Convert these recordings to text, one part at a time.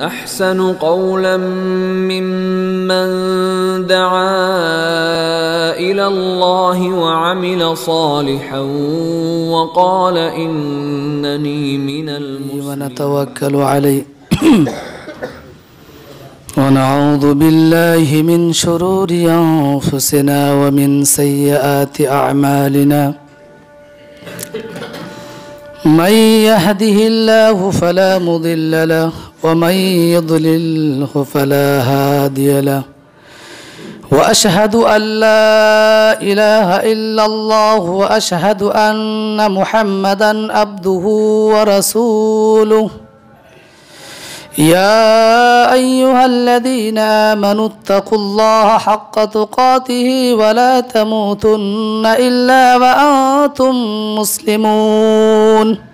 احسن قولا ممن دعا الى الله وعمل صالحا وقال انني من المسلمين ونتوكل عليه ونعوذ بالله من شرور انفسنا ومن سيئات اعمالنا من يهده الله فلا مضل له ومن يضلله فلا هادي له واشهد ان لا اله الا الله واشهد ان محمدا عبده ورسوله يا ايها الذين امنوا اتقوا الله حق تقاته ولا تموتن الا وانتم مسلمون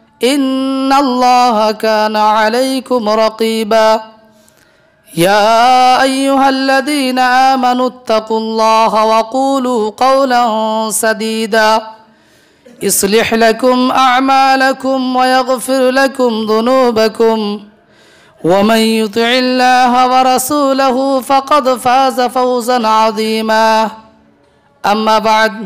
إن الله كان عليكم رقيبا يا أيها الذين آمنوا اتقوا الله وقولوا قولا سديدا اصلح لكم أعمالكم ويغفر لكم ذنوبكم ومن يطع الله ورسوله فقد فاز فوزا عظيما أما بعد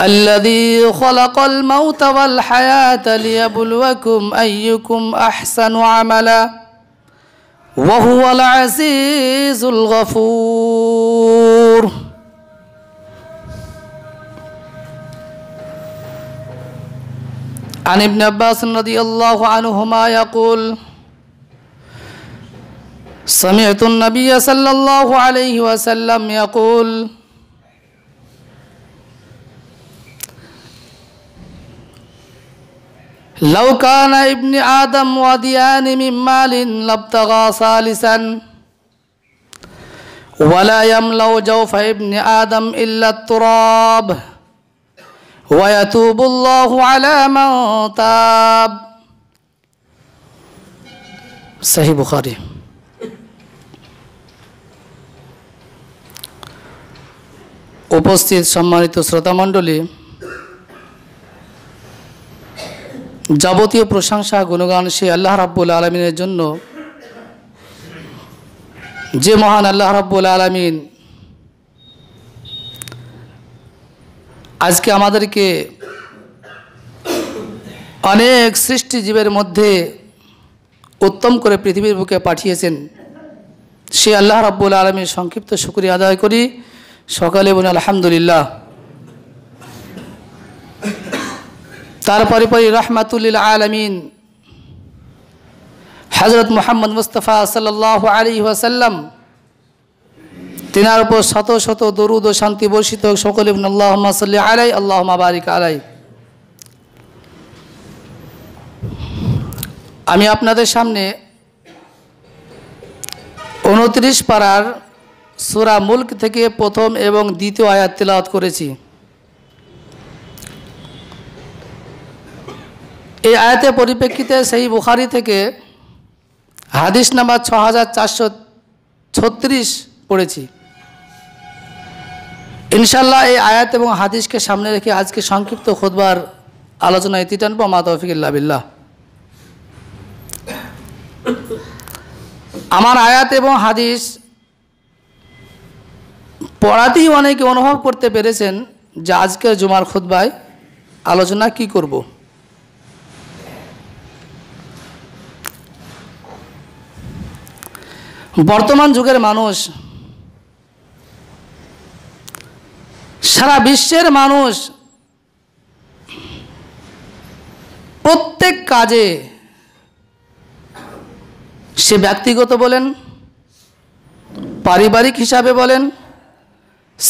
الذي خلق الموت والحياة ليبلوكم أيكم أحسن عملا وهو العزيز الغفور عن ابن عباس رضي الله عنهما يقول سمعت النبي صلى الله عليه وسلم يقول لو كان ابن آدم وديان من مال لابتغى ثالثا ولا يملأ جوف ابن آدم إلا التراب ويتوب الله على من تاب صحيح بخاري উপস্থিত সম্মানিত শ্রোতামণ্ডলী যাবতীয় প্রশংসা গুণগান সে আল্লাহ রাব্বুল আলমিনের জন্য যে মহান আল্লাহ রাব্বুল আলমিন আজকে আমাদেরকে অনেক সৃষ্টিজীবের মধ্যে উত্তম করে পৃথিবীর বুকে পাঠিয়েছেন সে আল্লাহ রাব্বুল আলমীর সংক্ষিপ্ত শুক্রিয়া আদায় করি সকালে বোন আলহামদুলিল্লাহ তারপরে পরে রহমাতুল্লিল আলমিন হজরত মোহাম্মদ মুস্তফা সাল আলী ওসাল্লাম তেনার উপর শত শত দরুদ ও শান্তি বর্ষিত সকলে আল্লাহ সাল্লি আলাই আল্লাহ বারিক আলাই আমি আপনাদের সামনে উনত্রিশ পাড়ার সুরা মুল্ক থেকে প্রথম এবং দ্বিতীয় আয়াত তিলাওয়াত করেছি এই আয়াতের পরিপ্রেক্ষিতে সেই বুখারি থেকে হাদিস নাম্বার ছ হাজার চারশো ছত্রিশ পড়েছি ইনশাল্লাহ এই আয়াত এবং হাদিসকে সামনে রেখে আজকে সংক্ষিপ্ত খোদবার আলোচনা ইতি টানব মা তৌফিকুল্লা বিল্লাহ আমার আয়াত এবং হাদিস পড়াতেই অনেকে অনুভব করতে পেরেছেন যে আজকের জুমার খোদবায় আলোচনা কি করবো বর্তমান যুগের মানুষ সারা বিশ্বের মানুষ প্রত্যেক কাজে সে ব্যক্তিগত বলেন পারিবারিক হিসাবে বলেন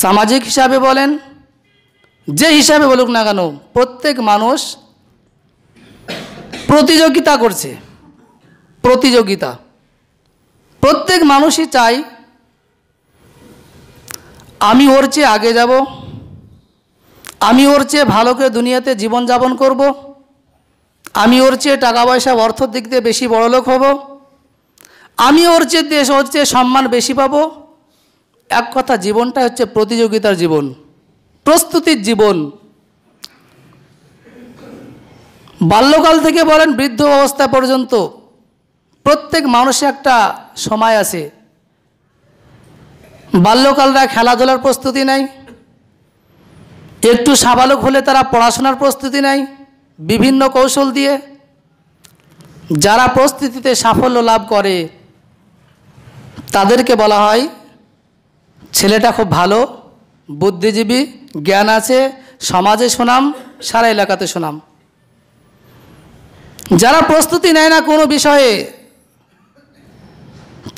সামাজিক হিসাবে বলেন যে হিসাবে বলুক না কেন প্রত্যেক মানুষ প্রতিযোগিতা করছে প্রতিযোগিতা প্রত্যেক মানুষই চাই আমি ওর চেয়ে আগে যাব আমি ওর চেয়ে ভালো করে দুনিয়াতে জীবনযাপন করব আমি ওর চেয়ে টাকা পয়সা অর্থর দিক দিয়ে বেশি বড়লোক হব আমি ওর চেয়ে দেশ ওর চেয়ে সম্মান বেশি পাব এক কথা জীবনটা হচ্ছে প্রতিযোগিতার জীবন প্রস্তুতির জীবন বাল্যকাল থেকে বলেন বৃদ্ধ অবস্থা পর্যন্ত প্রত্যেক মানুষে একটা সময় আছে বাল্যকালরা খেলাধুলার প্রস্তুতি নেয় একটু সাবালক হলে তারা পড়াশোনার প্রস্তুতি নেয় বিভিন্ন কৌশল দিয়ে যারা প্রস্তুতিতে সাফল্য লাভ করে তাদেরকে বলা হয় ছেলেটা খুব ভালো বুদ্ধিজীবী জ্ঞান আছে সমাজে সুনাম সারা এলাকাতে সুনাম যারা প্রস্তুতি নেয় না কোনো বিষয়ে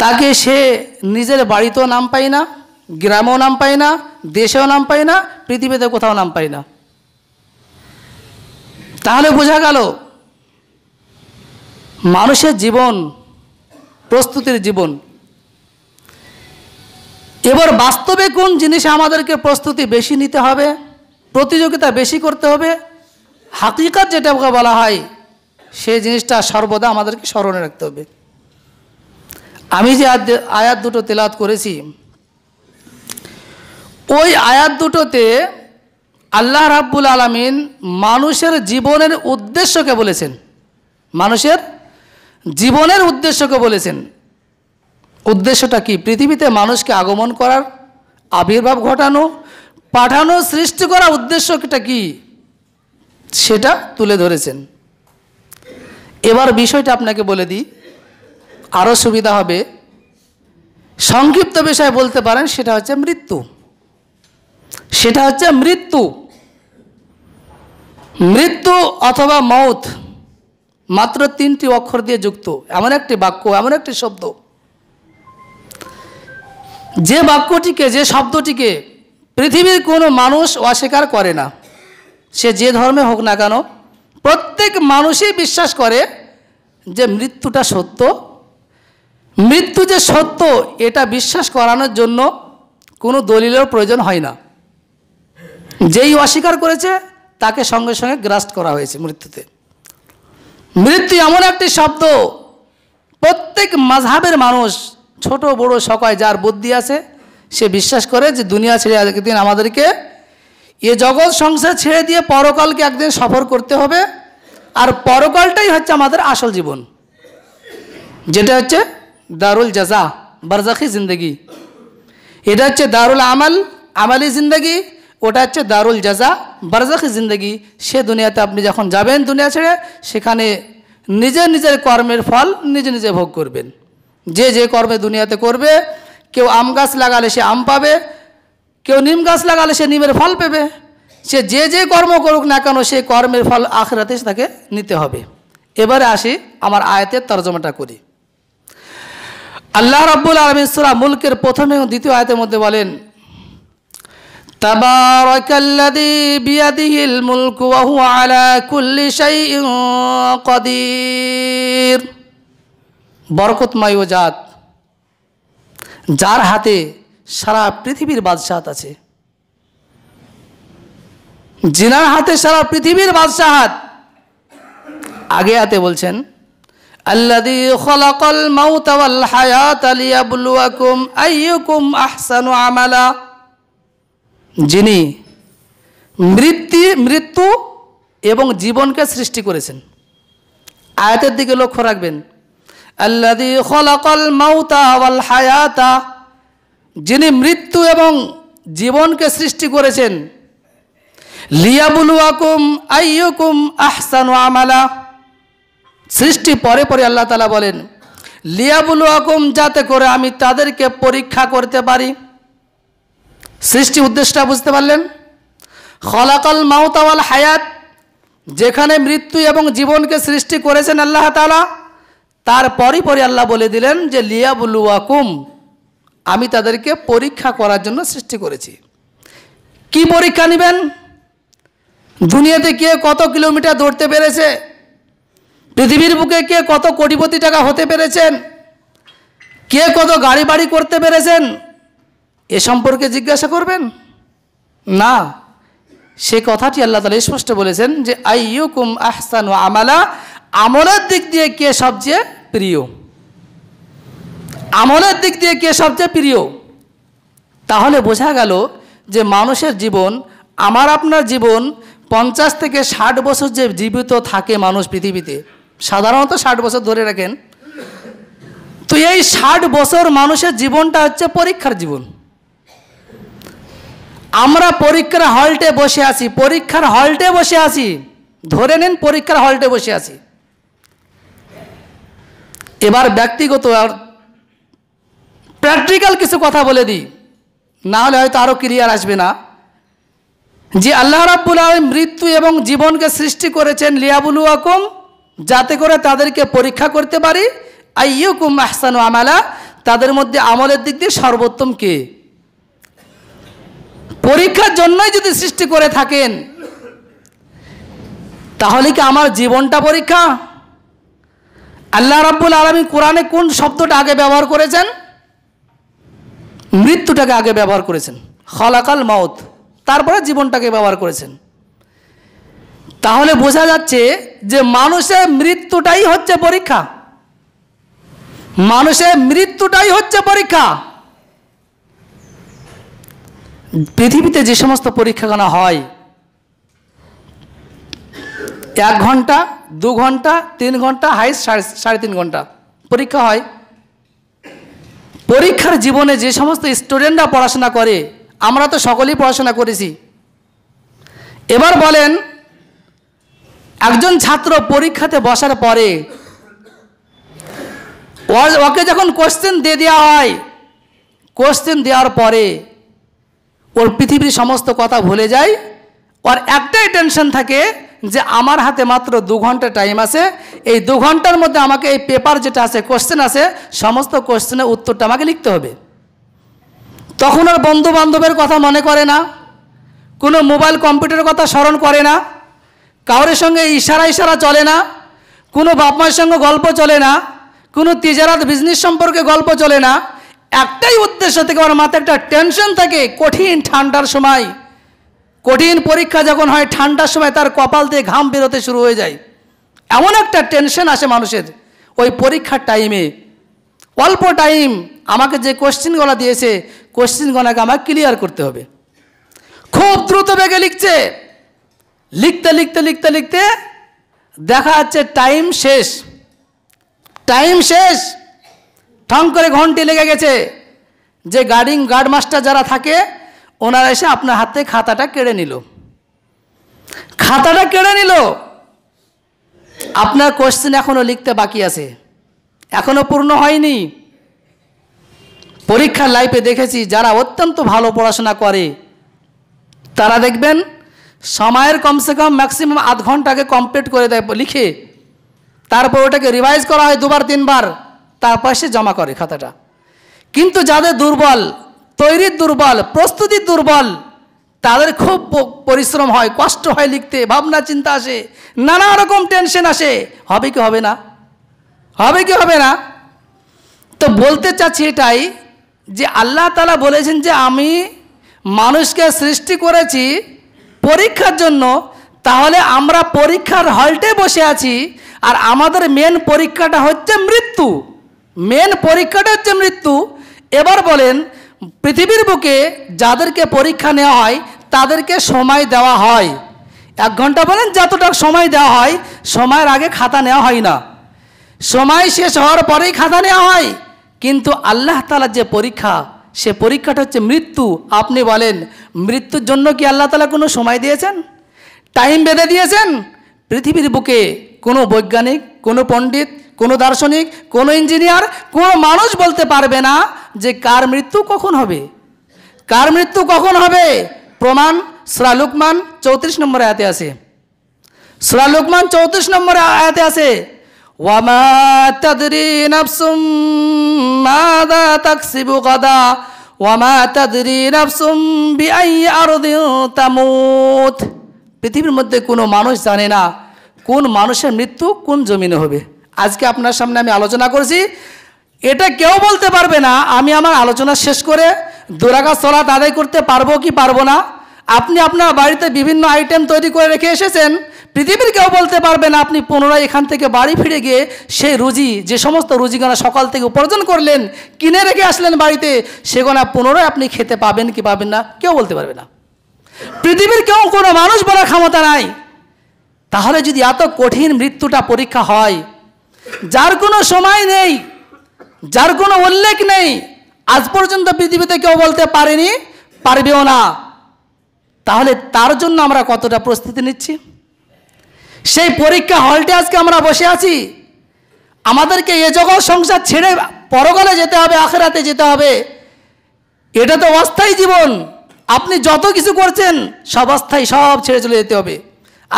তাকে সে নিজের বাড়িতেও নাম পায় না গ্রামেও নাম পায় না দেশেও নাম পায় না পৃথিবীতে কোথাও নাম পায় না তাহলে বোঝা গেল মানুষের জীবন প্রস্তুতির জীবন এবার বাস্তবে কোন জিনিসে আমাদেরকে প্রস্তুতি বেশি নিতে হবে প্রতিযোগিতা বেশি করতে হবে হাকিকার যেটাকে বলা হয় সেই জিনিসটা সর্বদা আমাদেরকে স্মরণে রাখতে হবে আমি যে আয়াত দুটো তেলাত করেছি ওই আয়াত দুটোতে আল্লাহ রাব্বুল আলমিন মানুষের জীবনের উদ্দেশ্যকে বলেছেন মানুষের জীবনের উদ্দেশ্যকে বলেছেন উদ্দেশ্যটা কি পৃথিবীতে মানুষকে আগমন করার আবির্ভাব ঘটানো পাঠানো সৃষ্টি করা উদ্দেশ্যটা কি সেটা তুলে ধরেছেন এবার বিষয়টা আপনাকে বলে দিই আরও সুবিধা হবে সংক্ষিপ্ত বিষয়ে বলতে পারেন সেটা হচ্ছে মৃত্যু সেটা হচ্ছে মৃত্যু মৃত্যু অথবা মৌত মাত্র তিনটি অক্ষর দিয়ে যুক্ত এমন একটি বাক্য এমন একটি শব্দ যে বাক্যটিকে যে শব্দটিকে পৃথিবীর কোনো মানুষ অস্বীকার করে না সে যে ধর্মে হোক না কেন প্রত্যেক মানুষই বিশ্বাস করে যে মৃত্যুটা সত্য মৃত্যু যে সত্য এটা বিশ্বাস করানোর জন্য কোনো দলিলের প্রয়োজন হয় না যেই অস্বীকার করেছে তাকে সঙ্গে সঙ্গে গ্রাস্ট করা হয়েছে মৃত্যুতে মৃত্যু এমন একটি শব্দ প্রত্যেক মাঝাবের মানুষ ছোট বড় সকায় যার বুদ্ধি আছে সে বিশ্বাস করে যে দুনিয়া ছেড়ে দিন আমাদেরকে এ জগৎ সংসার ছেড়ে দিয়ে পরকালকে একদিন সফর করতে হবে আর পরকালটাই হচ্ছে আমাদের আসল জীবন যেটা হচ্ছে দারুল জাজা বারজাখি জিন্দগি এটা হচ্ছে দারুল আমাল আমালি জিন্দগি ওটা হচ্ছে দারুল জাজা বারজাখি জিন্দগি সে দুনিয়াতে আপনি যখন যাবেন দুনিয়া ছেড়ে সেখানে নিজে নিজের কর্মের ফল নিজে নিজে ভোগ করবেন যে যে কর্মে দুনিয়াতে করবে কেউ আম গাছ লাগালে সে আম পাবে কেউ নিম গাছ লাগালে সে নিমের ফল পেবে সে যে যে কর্ম করুক না কেন সেই কর্মের ফল আখরাতে তাকে নিতে হবে এবারে আসি আমার আয়তের তর্জমাটা করি আল্লাহ রাব্বুল আলমিন সুরা মুলকের প্রথম এবং দ্বিতীয় আয়তের মধ্যে বলেন বরকতময় ও জাত যার হাতে সারা পৃথিবীর বাদশাহাত আছে জিনার হাতে সারা পৃথিবীর বাদশাহাত আগে হাতে বলছেন الذي خلق الموت والحياة ليبلوكم أيكم أحسن عملا যিনি মৃত্যু মৃত্যু এবং জীবনকে সৃষ্টি করেছেন আয়াতের দিকে লক্ষ্য রাখবেন আল্লাদি খলাকল মাউতা ওয়াল হায়াতা যিনি মৃত্যু এবং জীবনকে সৃষ্টি করেছেন লিয়াবুলুয়াকুম আইয়ুকুম আহসানু আমালা সৃষ্টি পরে পরে আল্লাহ তালা বলেন লিয়াবুল হকুম যাতে করে আমি তাদেরকে পরীক্ষা করতে পারি সৃষ্টি উদ্দেশ্যটা বুঝতে পারলেন খলাকাল মাউতাওয়াল হায়াত যেখানে মৃত্যু এবং জীবনকে সৃষ্টি করেছেন আল্লাহ তালা তার পরই পরে আল্লাহ বলে দিলেন যে লিয়াবুলু আকুম আমি তাদেরকে পরীক্ষা করার জন্য সৃষ্টি করেছি কি পরীক্ষা নেবেন দুনিয়াতে কে কত কিলোমিটার দৌড়তে পেরেছে পৃথিবীর বুকে কে কত কোটিপতি টাকা হতে পেরেছেন কে কত গাড়ি বাড়ি করতে পেরেছেন এ সম্পর্কে জিজ্ঞাসা করবেন না সে কথাটি আল্লাহ তালা স্পষ্ট বলেছেন যে আইয়ুকুম আহসান ও আমালা আমলের দিক দিয়ে কে সবচেয়ে প্রিয় আমলের দিক দিয়ে কে সবচেয়ে প্রিয় তাহলে বোঝা গেল যে মানুষের জীবন আমার আপনার জীবন পঞ্চাশ থেকে ষাট বছর যে জীবিত থাকে মানুষ পৃথিবীতে সাধারণত ষাট বছর ধরে রাখেন তো এই ষাট বছর মানুষের জীবনটা হচ্ছে পরীক্ষার জীবন আমরা পরীক্ষার হলটে বসে আছি পরীক্ষার হলটে বসে আছি ধরে নিন পরীক্ষার হলটে বসে আছি এবার ব্যক্তিগত আর প্র্যাকটিক্যাল কিছু কথা বলে দিই না হলে হয়তো আরও ক্লিয়ার আসবে না যে আল্লাহ রাবুল আলম মৃত্যু এবং জীবনকে সৃষ্টি করেছেন লিয়াবুলু আকম যাতে করে তাদেরকে পরীক্ষা করতে পারি আইয়ুকুম আহসানু আমালা তাদের মধ্যে আমলের দিক দিয়ে সর্বোত্তম কে পরীক্ষার জন্যই যদি সৃষ্টি করে থাকেন তাহলে কি আমার জীবনটা পরীক্ষা আল্লাহ রাব্বুল আলমী কোরআনে কোন শব্দটা আগে ব্যবহার করেছেন মৃত্যুটাকে আগে ব্যবহার করেছেন খলাকাল মাউত তারপরে জীবনটাকে ব্যবহার করেছেন তাহলে বোঝা যাচ্ছে যে মানুষের মৃত্যুটাই হচ্ছে পরীক্ষা মানুষের মৃত্যুটাই হচ্ছে পরীক্ষা পৃথিবীতে যে সমস্ত পরীক্ষাগুলো হয় এক ঘন্টা দু ঘন্টা তিন ঘন্টা হাইস্ট সাড়ে তিন ঘন্টা পরীক্ষা হয় পরীক্ষার জীবনে যে সমস্ত স্টুডেন্টরা পড়াশোনা করে আমরা তো সকলেই পড়াশোনা করেছি এবার বলেন একজন ছাত্র পরীক্ষাতে বসার পরে ওকে যখন কোশ্চেন দিয়ে দেওয়া হয় কোশ্চেন দেওয়ার পরে ওর পৃথিবীর সমস্ত কথা ভুলে যায় ওর একটাই টেনশন থাকে যে আমার হাতে মাত্র দু ঘন্টা টাইম আছে এই দু ঘন্টার মধ্যে আমাকে এই পেপার যেটা আছে কোশ্চেন আছে সমস্ত কোশ্চেনের উত্তরটা আমাকে লিখতে হবে তখন আর বন্ধু বান্ধবের কথা মনে করে না কোনো মোবাইল কম্পিউটারের কথা স্মরণ করে না কাউরের সঙ্গে ইশারা ইশারা চলে না কোনো বাপমার সঙ্গে গল্প চলে না কোনো তিজারাত বিজনেস সম্পর্কে গল্প চলে না একটাই উদ্দেশ্য থেকে আমার মাথায় একটা টেনশন থাকে কঠিন ঠান্ডার সময় কঠিন পরীক্ষা যখন হয় ঠান্ডার সময় তার কপাল দিয়ে ঘাম বেরোতে শুরু হয়ে যায় এমন একটা টেনশন আসে মানুষের ওই পরীক্ষার টাইমে অল্প টাইম আমাকে যে কোশ্চিনগুলো দিয়েছে কোশ্চিনগুলোকে আমাকে ক্লিয়ার করতে হবে খুব দ্রুত বেগে লিখছে লিখতে লিখতে লিখতে লিখতে দেখা যাচ্ছে টাইম শেষ টাইম শেষ ঠং করে ঘন্টি লেগে গেছে যে গার্ডিং গার্ড মাস্টার যারা থাকে ওনারা এসে আপনার হাতে খাতাটা কেড়ে নিল খাতাটা কেড়ে নিল আপনার কোশ্চেন এখনও লিখতে বাকি আছে এখনও পূর্ণ হয়নি পরীক্ষার লাইফে দেখেছি যারা অত্যন্ত ভালো পড়াশোনা করে তারা দেখবেন সময়ের কমসে কম ম্যাক্সিমাম আধ ঘন্টাকে কমপ্লিট করে দেয় লিখে তারপর ওটাকে রিভাইজ করা হয় দুবার তিনবার তারপর সে জমা করে খাতাটা কিন্তু যাদের দুর্বল তৈরির দুর্বল প্রস্তুতির দুর্বল তাদের খুব পরিশ্রম হয় কষ্ট হয় লিখতে ভাবনা চিন্তা আসে নানা রকম টেনশন আসে হবে কি হবে না হবে কি হবে না তো বলতে চাচ্ছি এটাই যে আল্লাহ তালা বলেছেন যে আমি মানুষকে সৃষ্টি করেছি পরীক্ষার জন্য তাহলে আমরা পরীক্ষার হলটে বসে আছি আর আমাদের মেন পরীক্ষাটা হচ্ছে মৃত্যু মেন পরীক্ষাটা হচ্ছে মৃত্যু এবার বলেন পৃথিবীর বুকে যাদেরকে পরীক্ষা নেওয়া হয় তাদেরকে সময় দেওয়া হয় এক ঘন্টা বলেন যতটা সময় দেওয়া হয় সময়ের আগে খাতা নেওয়া হয় না সময় শেষ হওয়ার পরেই খাতা নেওয়া হয় কিন্তু আল্লাহ তালার যে পরীক্ষা সে পরীক্ষাটা হচ্ছে মৃত্যু আপনি বলেন মৃত্যুর জন্য কি আল্লাহ তালা কোনো সময় দিয়েছেন টাইম বেঁধে দিয়েছেন পৃথিবীর বুকে কোনো বৈজ্ঞানিক কোনো পণ্ডিত কোনো দার্শনিক কোনো ইঞ্জিনিয়ার কোনো মানুষ বলতে পারবে না যে কার মৃত্যু কখন হবে কার মৃত্যু কখন হবে প্রমাণ সরালুকমান চৌত্রিশ নম্বরে আয়াতে আছে সরালুকমান চৌত্রিশ নম্বরে আয়াতে আছে وما تدري نفس ماذا تكسب غدا وما تدري نفس بأي أرض تموت পৃথিবীর মধ্যে কোনো মানুষ জানে না কোন মানুষের মৃত্যু কোন জমিনে হবে আজকে আপনার সামনে আমি আলোচনা করছি এটা কেউ বলতে পারবে না আমি আমার আলোচনা শেষ করে দোরাগা চলা আদায় করতে পারবো কি পারবো না আপনি আপনার বাড়িতে বিভিন্ন আইটেম তৈরি করে রেখে এসেছেন পৃথিবীর কেউ বলতে পারবেন আপনি পুনরায় এখান থেকে বাড়ি ফিরে গিয়ে সেই রুজি যে সমস্ত রুজিগণা সকাল থেকে উপার্জন করলেন কিনে রেখে আসলেন বাড়িতে সেগোনা পুনরায় আপনি খেতে পাবেন কি পাবেন না কেউ বলতে পারবে না পৃথিবীর কেউ কোনো মানুষ বলার ক্ষমতা নাই তাহলে যদি এত কঠিন মৃত্যুটা পরীক্ষা হয় যার কোনো সময় নেই যার কোনো উল্লেখ নেই আজ পর্যন্ত পৃথিবীতে কেউ বলতে পারেনি পারবেও না তাহলে তার জন্য আমরা কতটা প্রস্তুতি নিচ্ছি সেই পরীক্ষা হলটি আজকে আমরা বসে আছি আমাদেরকে এ জগৎ সংসার ছেড়ে পরগলে যেতে হবে আখেরাতে যেতে হবে এটা তো অস্থায়ী জীবন আপনি যত কিছু করছেন সব অস্থায়ী সব ছেড়ে চলে যেতে হবে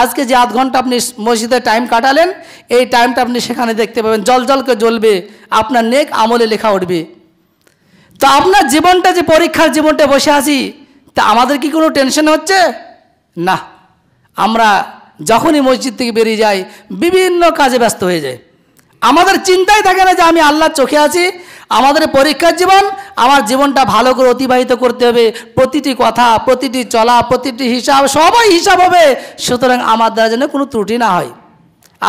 আজকে যে আধ ঘন্টা আপনি মসজিদে টাইম কাটালেন এই টাইমটা আপনি সেখানে দেখতে পাবেন জল জলকে জ্বলবে আপনার নেক আমলে লেখা উঠবে তো আপনার জীবনটা যে পরীক্ষার জীবনটা বসে আছি তা আমাদের কি কোনো টেনশন হচ্ছে না আমরা যখনই মসজিদ থেকে বেরিয়ে যাই বিভিন্ন কাজে ব্যস্ত হয়ে যায় আমাদের চিন্তাই থাকে না যে আমি আল্লাহর চোখে আছি আমাদের পরীক্ষার জীবন আমার জীবনটা ভালো করে অতিবাহিত করতে হবে প্রতিটি কথা প্রতিটি চলা প্রতিটি হিসাব সবাই হিসাব হবে সুতরাং আমার দ্বারা যেন কোনো ত্রুটি না হয়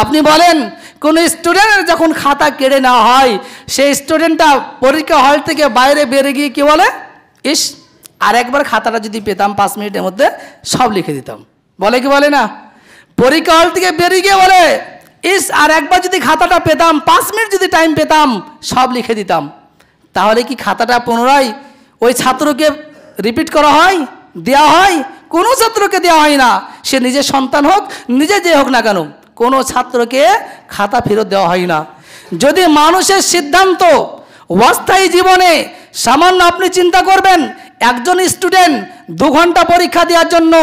আপনি বলেন কোন স্টুডেন্টের যখন খাতা কেড়ে নেওয়া হয় সেই স্টুডেন্টটা পরীক্ষা হল থেকে বাইরে বেরিয়ে গিয়ে কী বলে ইস আর একবার খাতাটা যদি পেতাম পাঁচ মিনিটের মধ্যে সব লিখে দিতাম বলে কি বলে না পরীক্ষা হল থেকে বেরিয়ে গিয়ে বলে ইস আর একবার যদি খাতাটা পেতাম পাঁচ মিনিট যদি টাইম পেতাম সব লিখে দিতাম তাহলে কি খাতাটা পুনরায় ওই ছাত্রকে রিপিট করা হয় দেওয়া হয় কোনো ছাত্রকে দেওয়া হয় না সে নিজের সন্তান হোক নিজে যে হোক না কেন কোনো ছাত্রকে খাতা ফেরত দেওয়া হয় না যদি মানুষের সিদ্ধান্ত অস্থায়ী জীবনে সামান্য আপনি চিন্তা করবেন একজন স্টুডেন্ট দু ঘন্টা পরীক্ষা দেওয়ার জন্য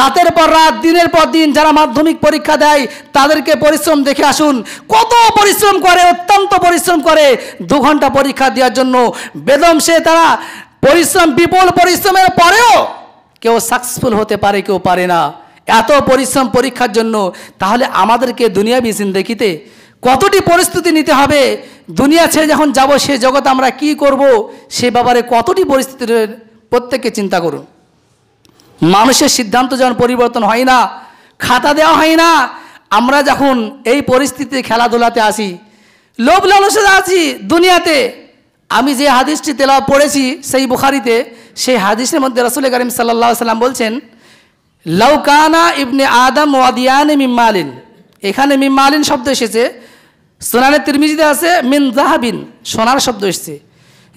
রাতের পর রাত দিনের পর দিন যারা মাধ্যমিক পরীক্ষা দেয় তাদেরকে পরিশ্রম দেখে আসুন কত পরিশ্রম করে অত্যন্ত পরিশ্রম করে দু ঘন্টা পরীক্ষা দেওয়ার জন্য বেদম সে তারা পরিশ্রম বিপুল পরিশ্রমের পরেও কেউ সাকসেসফুল হতে পারে কেউ পারে না এত পরিশ্রম পরীক্ষার জন্য তাহলে আমাদেরকে দুনিয়াবি দেখিতে কতটি পরিস্থিতি নিতে হবে দুনিয়া ছেড়ে যখন যাব সে জগতে আমরা কি করব সে ব্যাপারে কতটি পরিস্থিতির প্রত্যেককে চিন্তা করুন মানুষের সিদ্ধান্ত যখন পরিবর্তন হয় না খাতা দেওয়া হয় না আমরা যখন এই পরিস্থিতিতে খেলাধুলাতে আসি লোভ লালসে আছি দুনিয়াতে আমি যে হাদিসটি তেলা পড়েছি সেই বুখারিতে সেই হাদিসের মধ্যে রাসুল করিম সাল্লা সাল্লাম বলছেন লাউকানা ইবনে আদম ওয়াদিয়ানে মিম্মালিন এখানে মিম্মালিন শব্দ এসেছে সোনানে তিরমিজিতে আছে মিন জাহাবিন সোনার শব্দ এসছে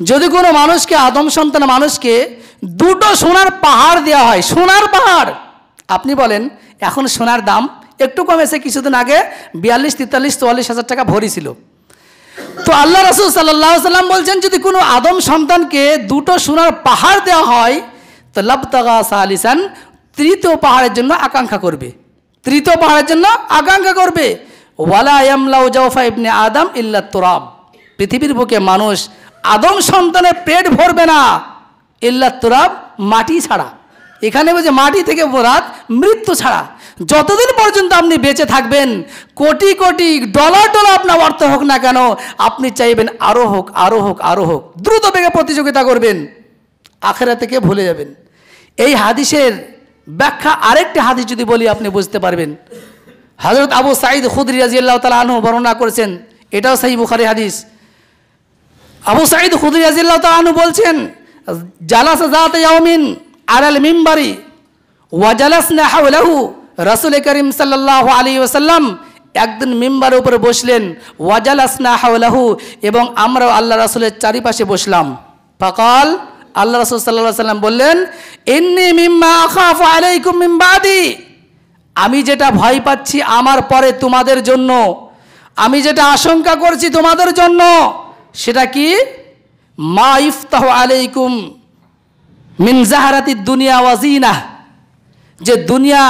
যদি কোনো মানুষকে আদম সন্তান মানুষকে দুটো সোনার পাহাড় দেওয়া হয় সোনার পাহাড় আপনি বলেন এখন সোনার দাম একটু কমেছে কিছুদিন আগে বিয়াল্লিশ তেতাল্লিশ চুয়াল্লিশ হাজার টাকা ভরি ছিল তো আল্লাহ রসুল সাল্লাহ সাল্লাম বলছেন যদি কোনো আদম সন্তানকে দুটো সোনার পাহাড় দেওয়া হয় তো লবতাগা সাহালিসান তৃতীয় পাহাড়ের জন্য আকাঙ্ক্ষা করবে তৃতীয় পাহাড়ের জন্য আকাঙ্ক্ষা করবে ওয়ালা আয়াম ইয়ামলাউ জাওফা ইবনে আদম ইল্লা তোরাব পৃথিবীর বুকে মানুষ আদম সন্তানের পেট ভরবে না ইল্লা তোরাব মাটি ছাড়া এখানে বলছে মাটি থেকে বোরাত মৃত্যু ছাড়া যতদিন পর্যন্ত আপনি বেঁচে থাকবেন কোটি কোটি ডলার ডলার আপনার অর্থ হোক না কেন আপনি চাইবেন আরও হোক আরও হোক আরও হোক দ্রুত বেগে প্রতিযোগিতা করবেন আখেরা থেকে ভুলে যাবেন এই হাদিসের ব্যাখ্যা আরেকটি হাদিস যদি বলি আপনি বুঝতে পারবেন হজরত আবু সাঈদ খুদ্ রাজি আল্লাহ তালা আনহু বর্ণনা করেছেন এটাও সাহি বুখারি হাদিস আবু সাঈদ খুদ রাজি আল্লাহ তালা আনহু বলছেন জালাস জাত ইয়াউমিন আলাল মিম্বারি ওয়াজালাস নাহাউলাহু রাসুল করিম সাল্লাল্লাহু আলী ওসাল্লাম একদিন মিম্বার উপরে বসলেন ওয়াজালাসনা হাউলাহু এবং আমরাও আল্লাহ রাসুলের চারিপাশে বসলাম ফকাল আল্লাহ রসুল সাল্লাহ সাল্লাম বললেন এমনি মিম্মা আখাফ আলাইকুম মিম্বাদি আমি যেটা ভয় পাচ্ছি আমার পরে তোমাদের জন্য আমি যেটা আশঙ্কা করছি তোমাদের জন্য সেটা কি মা ইফতাহ আলাইকুম মিন জাহারাতি দুনিয়া ওয়াজিনা যে দুনিয়া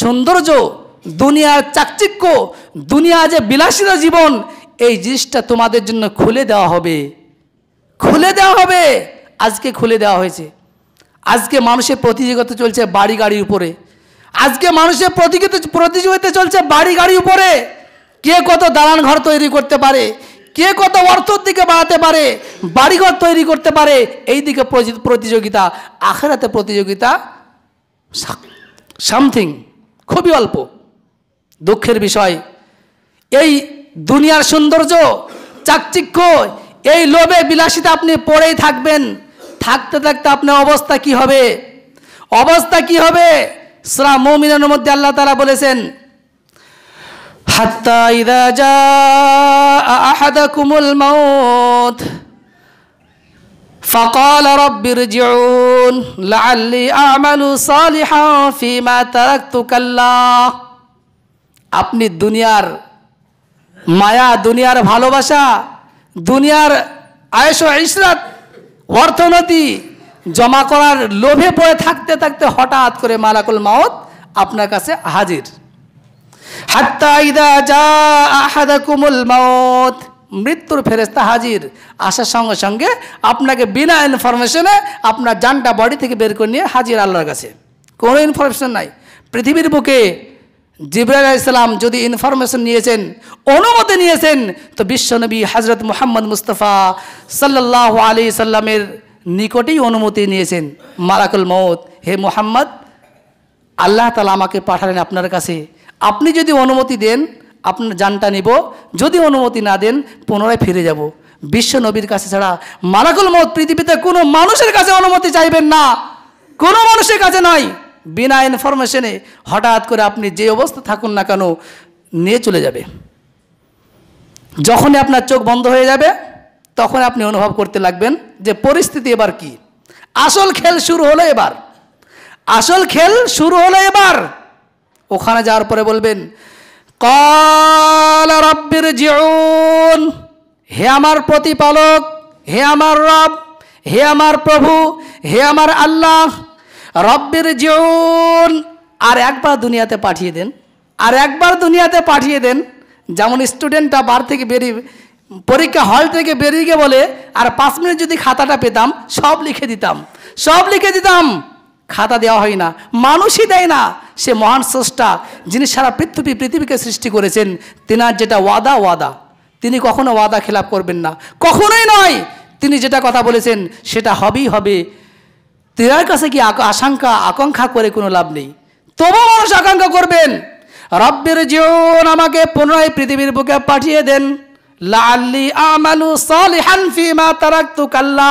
সৌন্দর্য দুনিয়ার চাকচিক্য দুনিয়া যে বিলাসিতা জীবন এই জিনিসটা তোমাদের জন্য খুলে দেওয়া হবে খুলে দেওয়া হবে আজকে খুলে দেওয়া হয়েছে আজকে মানুষের প্রতিযোগিতা চলছে বাড়ি গাড়ির উপরে আজকে মানুষের প্রতিযোগিতা চলছে বাড়ি গাড়ি উপরে কে কত দালান ঘর তৈরি করতে পারে কে কত অর্থর দিকে বাড়াতে পারে বাড়িঘর তৈরি করতে পারে এই দিকে প্রতিযোগিতা আখেরাতে প্রতিযোগিতা সামথিং খুবই অল্প দুঃখের বিষয় এই দুনিয়ার সৌন্দর্য চাকচিক্য এই লোভে বিলাসিতা আপনি পড়েই থাকবেন থাকতে থাকতে আপনার অবস্থা কি হবে অবস্থা কি হবে সরা মৌমিনের মধ্যে আল্লাহ তালা বলেছেন কুমুল আপনি দুনিয়ার মায়া দুনিয়ার ভালোবাসা দুনিয়ার আয়স ইসরাত অর্থনীতি জমা করার লোভে পড়ে থাকতে থাকতে হঠাৎ করে মালাকুল মাওত আপনার কাছে হাজির যা কুমুল মাওত মৃত্যুর ফেরেস্তা হাজির আসার সঙ্গে সঙ্গে আপনাকে বিনা ইনফরমেশনে আপনার জানটা বডি থেকে বের করে নিয়ে হাজির আল্লাহর কাছে কোনো ইনফরমেশন নাই পৃথিবীর বুকে জিব্রাইল ইসলাম যদি ইনফরমেশন নিয়েছেন অনুমতি নিয়েছেন তো বিশ্বনবী হজরত মোহাম্মদ মুস্তফা সাল্লাহ আলী সাল্লামের নিকটেই অনুমতি নিয়েছেন মারাকুল মত হে মোহাম্মদ আল্লাহ তালা আমাকে পাঠালেন আপনার কাছে আপনি যদি অনুমতি দেন আপনার যানটা নিব যদি অনুমতি না দেন পুনরায় ফিরে যাব বিশ্ব নবীর কাছে ছাড়া মারাকুল মত পৃথিবীতে কোনো মানুষের কাছে অনুমতি চাইবেন না কোনো মানুষের কাছে নয় বিনা ইনফরমেশনে হঠাৎ করে আপনি যে অবস্থা থাকুন না কেন নিয়ে চলে যাবে যখনই আপনার চোখ বন্ধ হয়ে যাবে তখন আপনি অনুভব করতে লাগবেন যে পরিস্থিতি এবার কি আসল খেল শুরু হলো এবার আসল খেল শুরু হলো এবার ওখানে যাওয়ার পরে বলবেন কল রব্বির জিউন হে আমার প্রতিপালক হে আমার রব হে আমার প্রভু হে আমার আল্লাহ রব্বির জিউন আর একবার দুনিয়াতে পাঠিয়ে দেন আর একবার দুনিয়াতে পাঠিয়ে দেন যেমন স্টুডেন্টটা বার থেকে বেরিয়ে পরীক্ষা হল থেকে বেরিয়ে গিয়ে বলে আর পাঁচ মিনিট যদি খাতাটা পেতাম সব লিখে দিতাম সব লিখে দিতাম খাতা দেওয়া হয় না মানুষই দেয় না সে মহান স্রষ্টা যিনি সারা পৃথিবী পৃথিবীকে সৃষ্টি করেছেন তেনার যেটা ওয়াদা ওয়াদা তিনি কখনো ওয়াদা খেলাপ করবেন না কখনোই নয় তিনি যেটা কথা বলেছেন সেটা হবেই হবে তেনার কাছে কি আশঙ্কা আকাঙ্ক্ষা করে কোনো লাভ নেই তবু মানুষ আকাঙ্ক্ষা করবেন রব্যের জীবন আমাকে পুনরায় পৃথিবীর বুকে পাঠিয়ে দেন লাল্লি আমালু সালিহান ফিমা তারাক্তু কাল্লা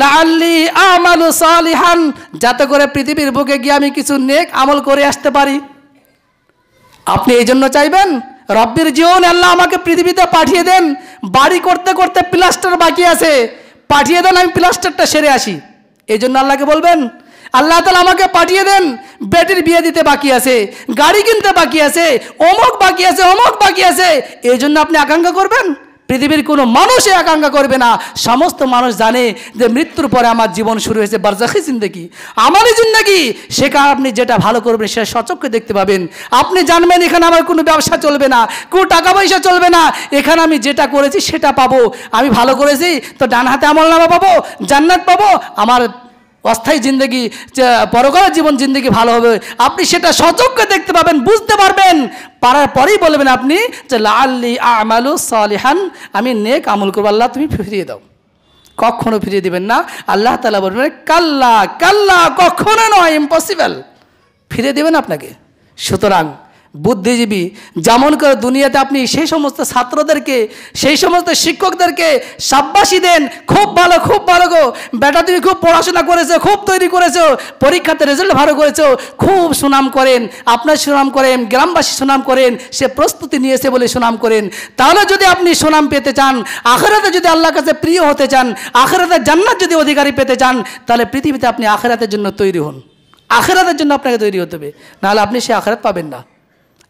লাল্লি আমালু সালিহান যাতে করে পৃথিবীর বুকে গিয়ে আমি কিছু নেক আমল করে আসতে পারি আপনি এই জন্য চাইবেন রব্বির জীবন আল্লাহ আমাকে পৃথিবীতে পাঠিয়ে দেন বাড়ি করতে করতে প্লাস্টার বাকি আছে পাঠিয়ে দেন আমি প্লাস্টারটা সেরে আসি এই জন্য আল্লাহকে বলবেন আল্লাহ তালা আমাকে পাঠিয়ে দেন বেটির বিয়ে দিতে বাকি আছে গাড়ি কিনতে বাকি আছে অমুক বাকি আছে অমুক বাকি আছে এই জন্য আপনি আকাঙ্ক্ষা করবেন পৃথিবীর কোনো মানুষই আকাঙ্ক্ষা করবে না সমস্ত মানুষ জানে যে মৃত্যুর পরে আমার জীবন শুরু হয়েছে বারজাখি জিন্দগি আমারই জিন্দগি সেখানে আপনি যেটা ভালো করবেন সেটা সচক্ষে দেখতে পাবেন আপনি জানবেন এখানে আমার কোনো ব্যবসা চলবে না কোনো টাকা পয়সা চলবে না এখানে আমি যেটা করেছি সেটা পাবো আমি ভালো করেছি তো ডান হাতে আমল নামা পাবো জান্নাত পাবো আমার অস্থায়ী জিন্দগি পরকালের জীবন জিন্দগি ভালো হবে আপনি সেটা সচক্ষে দেখতে পাবেন বুঝতে পারবেন পারার পরেই বলবেন আপনি যে লাল্লি আমালু সালিহান আমি নেক আমল করবো আল্লাহ তুমি ফিরিয়ে দাও কখনো ফিরিয়ে দেবেন না আল্লাহ তালা বলবেন কাল্লা কাল্লা কখনো নয় ইম্পসিবল ফিরিয়ে দেবেন আপনাকে সুতরাং বুদ্ধিজীবী যেমন করে দুনিয়াতে আপনি সেই সমস্ত ছাত্রদেরকে সেই সমস্ত শিক্ষকদেরকে সাব্বাসী দেন খুব ভালো খুব ভালো গো বেটা তুমি খুব পড়াশোনা করেছো খুব তৈরি করেছো পরীক্ষাতে রেজাল্ট ভালো করেছো খুব সুনাম করেন আপনার সুনাম করেন গ্রামবাসী সুনাম করেন সে প্রস্তুতি নিয়েছে বলে সুনাম করেন তাহলে যদি আপনি সুনাম পেতে চান আখেরাতে যদি আল্লাহর কাছে প্রিয় হতে চান আখেরাতে জান্নাত যদি অধিকারী পেতে চান তাহলে পৃথিবীতে আপনি আখেরাতের জন্য তৈরি হন আখেরাতের জন্য আপনাকে তৈরি হতে হবে নাহলে আপনি সে আখেরাত পাবেন না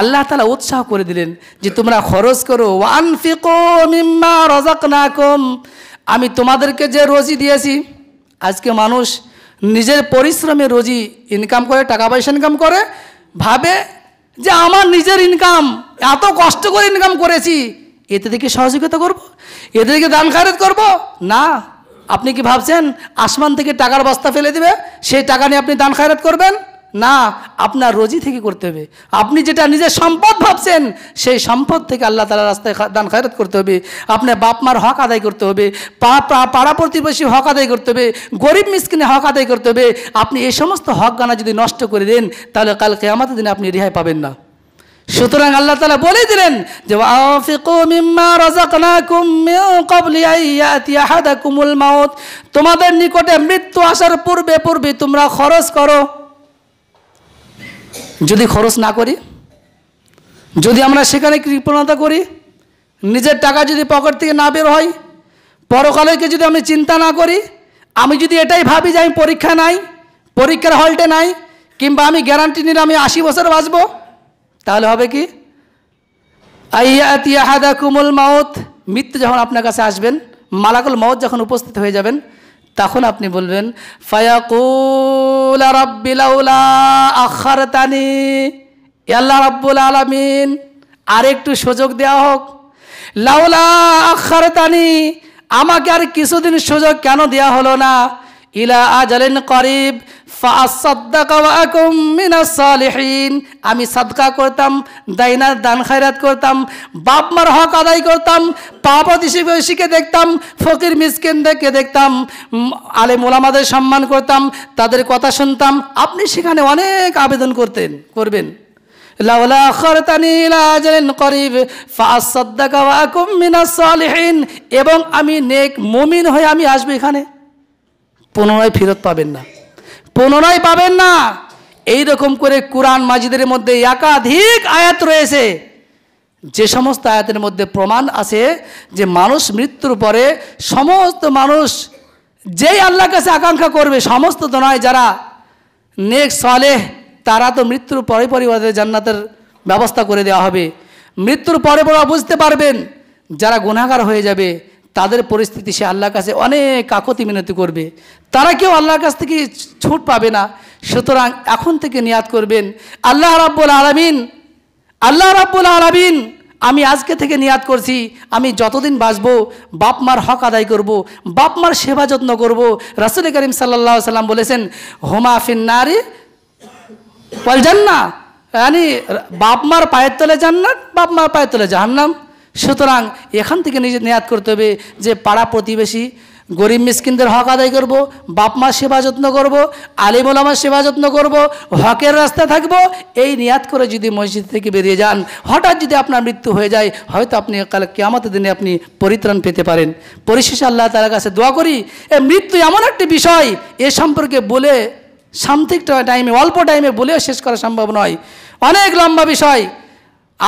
আল্লাহ তালা উৎসাহ করে দিলেন যে তোমরা খরচ করো রজাক না কম আমি তোমাদেরকে যে রোজি দিয়েছি আজকে মানুষ নিজের পরিশ্রমে রোজি ইনকাম করে টাকা পয়সা ইনকাম করে ভাবে যে আমার নিজের ইনকাম এত কষ্ট করে ইনকাম করেছি এতে থেকে সহযোগিতা করব। এতে দিকে দান খারেজ করবো না আপনি কি ভাবছেন আসমান থেকে টাকার বস্তা ফেলে দিবে সেই টাকা নিয়ে আপনি দান খায়রাত করবেন না আপনার রোজি থেকে করতে হবে আপনি যেটা নিজের সম্পদ ভাবছেন সেই সম্পদ থেকে আল্লাহ তালা রাস্তায় দান খায়রাত করতে হবে আপনার বাপ মার হক আদায় করতে হবে পাড়া প্রতিবেশী হক আদায় করতে হবে গরিব মিসকিনে হক আদায় করতে হবে আপনি এই সমস্ত হক গানা যদি নষ্ট করে দেন তাহলে কালকে আমাদের দিনে আপনি রেহাই পাবেন না সুতরাং আল্লাহ তালা বলে দিলেন যে তোমাদের নিকটে মৃত্যু আসার পূর্বে পূর্বে তোমরা খরচ করো যদি খরচ না করি যদি আমরা সেখানে কৃপণতা করি নিজের টাকা যদি পকেট থেকে না বের হয় পরকালেকে যদি আমি চিন্তা না করি আমি যদি এটাই ভাবি যে আমি পরীক্ষা নাই পরীক্ষার হলটে নাই কিংবা আমি গ্যারান্টি নিলে আমি আশি বছর বাঁচব তাহলে হবে কি আইয়াতিয়াহাদা কুমল মাওত মৃত্যু যখন আপনার কাছে আসবেন মালাকুল মাওত যখন উপস্থিত হয়ে যাবেন তখন আপনি বলবেন ফায়াকুল রব্বিলাউলা আখার তানি আল্লাহ রব্বুল আলমিন আর একটু সুযোগ দেওয়া হোক লাউলা আখার তানি আমাকে আর কিছুদিন সুযোগ কেন দেওয়া হলো না ইলা আজালেন করিব আমি সাদকা করতাম দাইনার দান খায়রাত করতাম বাপ মার হক আদায় করতাম বয়সীকে দেখতাম ফকির মিসকিনদেরকে দেখতাম আলে মোলামাদের সম্মান করতাম তাদের কথা শুনতাম আপনি সেখানে অনেক আবেদন করতেন করবেন করিব এবং আমি নেক মমিন হয়ে আমি আসবো এখানে পুনরায় ফেরত পাবেন না পুনরায় পাবেন না এই রকম করে কোরআন মাজিদের মধ্যে একাধিক আয়াত রয়েছে যে সমস্ত আয়াতের মধ্যে প্রমাণ আছে যে মানুষ মৃত্যুর পরে সমস্ত মানুষ যেই আল্লাহর কাছে আকাঙ্ক্ষা করবে সমস্ত দনায় যারা নেক সলেহ তারা তো মৃত্যুর পরে পরিবারে জান্নাতের ব্যবস্থা করে দেওয়া হবে মৃত্যুর পরে পরে বুঝতে পারবেন যারা গুণাগার হয়ে যাবে তাদের পরিস্থিতি সে আল্লাহর কাছে অনেক আকতি মিনতি করবে তারা কেউ আল্লাহর কাছ থেকে ছুট পাবে না সুতরাং এখন থেকে নিয়াদ করবেন আল্লাহ রাব্বুল আলমিন আল্লাহ রাব্বুল আলমিন আমি আজকে থেকে নিয়াদ করছি আমি যতদিন বাঁচবো বাপ মার হক আদায় করব বাপ মার সেবা যত্ন করব রাসুল করিম সাল্লা সাল্লাম বলেছেন হোমাফিন নারে বল যান না বাপ মার পায়ের তলে জান্নাত বাপ মার পায়ের তলে জাহান্নাম সুতরাং এখান থেকে নিজে নেয়াত করতে হবে যে পাড়া প্রতিবেশী গরিব মিসকিনদের হক আদায় করব বাপ মার সেবা যত্ন করব আলিম ওলামার সেবা যত্ন করব হকের রাস্তা থাকব এই নিয়াত করে যদি মসজিদ থেকে বেরিয়ে যান হঠাৎ যদি আপনার মৃত্যু হয়ে যায় হয়তো আপনি কাল কেয়ামতের দিনে আপনি পরিত্রাণ পেতে পারেন পরিশেষে আল্লাহ তালার কাছে দোয়া করি এ মৃত্যু এমন একটি বিষয় এ সম্পর্কে বলে সামথিক টাইমে অল্প টাইমে বলেও শেষ করা সম্ভব নয় অনেক লম্বা বিষয়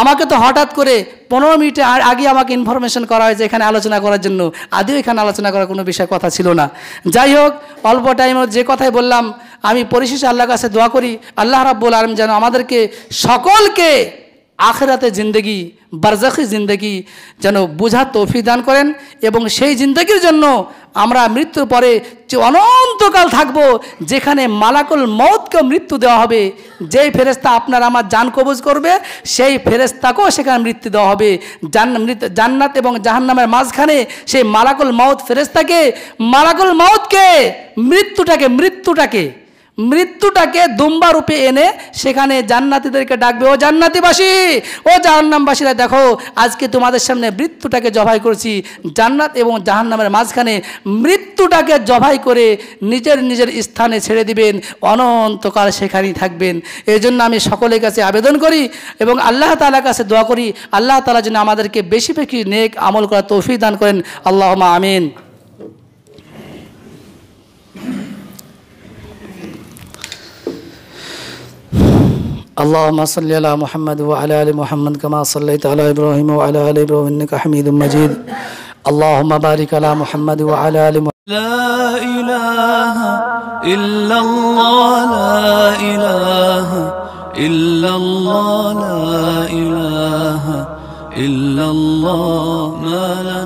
আমাকে তো হঠাৎ করে পনেরো মিনিটে আগে আমাকে ইনফরমেশন করা হয়েছে এখানে আলোচনা করার জন্য আদিও এখানে আলোচনা করার কোনো বিষয় কথা ছিল না যাই হোক অল্প টাইমে যে কথাই বললাম আমি পরিশেষে আল্লাহর কাছে দোয়া করি আল্লাহ রাব্বুল আলম যেন আমাদেরকে সকলকে আখেরাতে জিন্দগি বারজাখি জিন্দগি যেন বোঝা তৌফি দান করেন এবং সেই জিন্দগির জন্য আমরা মৃত্যুর পরে অনন্তকাল থাকব যেখানে মালাকুল মৌতকে মৃত্যু দেওয়া হবে যেই ফেরেস্তা আপনার আমার যান কবজ করবে সেই ফেরেস্তাকেও সেখানে মৃত্যু দেওয়া হবে জান্নাত এবং জাহান্নামের মাঝখানে সেই মালাকুল মৌত ফেরেস্তাকে মালাকুল মৌতকে মৃত্যুটাকে মৃত্যুটাকে মৃত্যুটাকে দুম্বা রূপে এনে সেখানে জান্নাতিদেরকে ডাকবে ও জান্নাতিবাসী ও জাহান্নামবাসীরা দেখো আজকে তোমাদের সামনে মৃত্যুটাকে জবাই করেছি জান্নাত এবং জাহান্নামের মাঝখানে মৃত্যুটাকে জবাই করে নিজের নিজের স্থানে ছেড়ে দিবেন অনন্তকাল সেখানেই থাকবেন এই জন্য আমি সকলের কাছে আবেদন করি এবং আল্লাহ তালার কাছে দোয়া করি আল্লাহ তালা যেন আমাদেরকে বেশি বেশি নেক আমল করা তৌফি দান করেন আল্লাহ আমিন اللهم صل على محمد وعلى ال محمد كما صليت على ابراهيم وعلى ال ابراهيم انك حميد مجيد اللهم بارك على محمد وعلى ال محمد لا اله الا الله لا اله الا الله لا اله الا الله ما لا